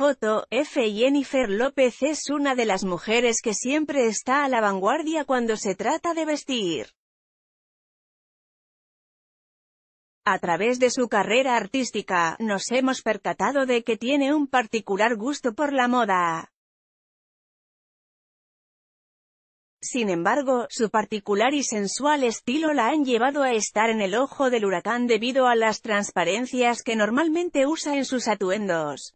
Foto, F. Jennifer López es una de las mujeres que siempre está a la vanguardia cuando se trata de vestir. A través de su carrera artística, nos hemos percatado de que tiene un particular gusto por la moda. Sin embargo, su particular y sensual estilo la han llevado a estar en el ojo del huracán debido a las transparencias que normalmente usa en sus atuendos.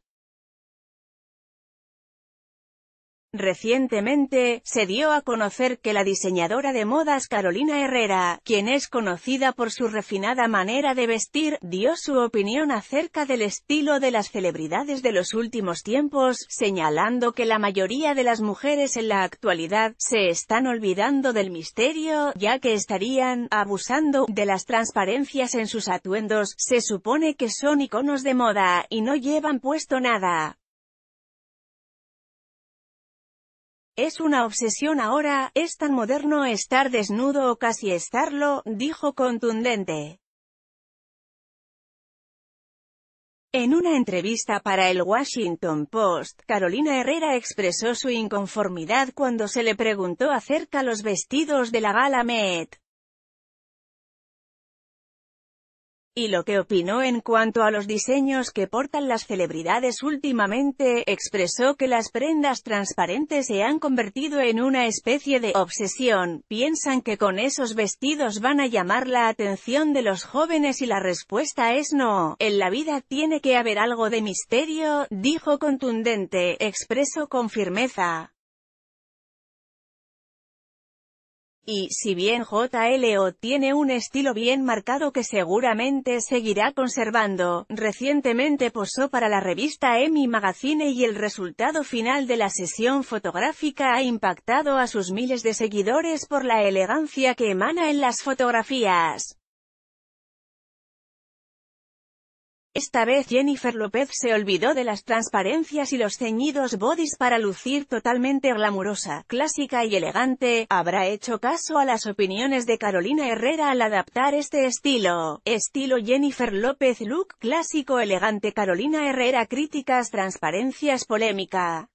Recientemente, se dio a conocer que la diseñadora de modas Carolina Herrera, quien es conocida por su refinada manera de vestir, dio su opinión acerca del estilo de las celebridades de los últimos tiempos, señalando que la mayoría de las mujeres en la actualidad se están olvidando del misterio, ya que estarían abusando de las transparencias en sus atuendos, se supone que son iconos de moda, y no llevan puesto nada. Es una obsesión ahora, es tan moderno estar desnudo o casi estarlo, dijo contundente. En una entrevista para el Washington Post, Carolina Herrera expresó su inconformidad cuando se le preguntó acerca los vestidos de la gala Met. y lo que opinó en cuanto a los diseños que portan las celebridades últimamente, expresó que las prendas transparentes se han convertido en una especie de obsesión, piensan que con esos vestidos van a llamar la atención de los jóvenes y la respuesta es no, en la vida tiene que haber algo de misterio, dijo contundente, expresó con firmeza. Y si bien JLO tiene un estilo bien marcado que seguramente seguirá conservando, recientemente posó para la revista Emmy Magazine y el resultado final de la sesión fotográfica ha impactado a sus miles de seguidores por la elegancia que emana en las fotografías. Esta vez Jennifer López se olvidó de las transparencias y los ceñidos bodys para lucir totalmente glamurosa, clásica y elegante, habrá hecho caso a las opiniones de Carolina Herrera al adaptar este estilo. Estilo Jennifer López Look clásico elegante Carolina Herrera críticas transparencias polémica.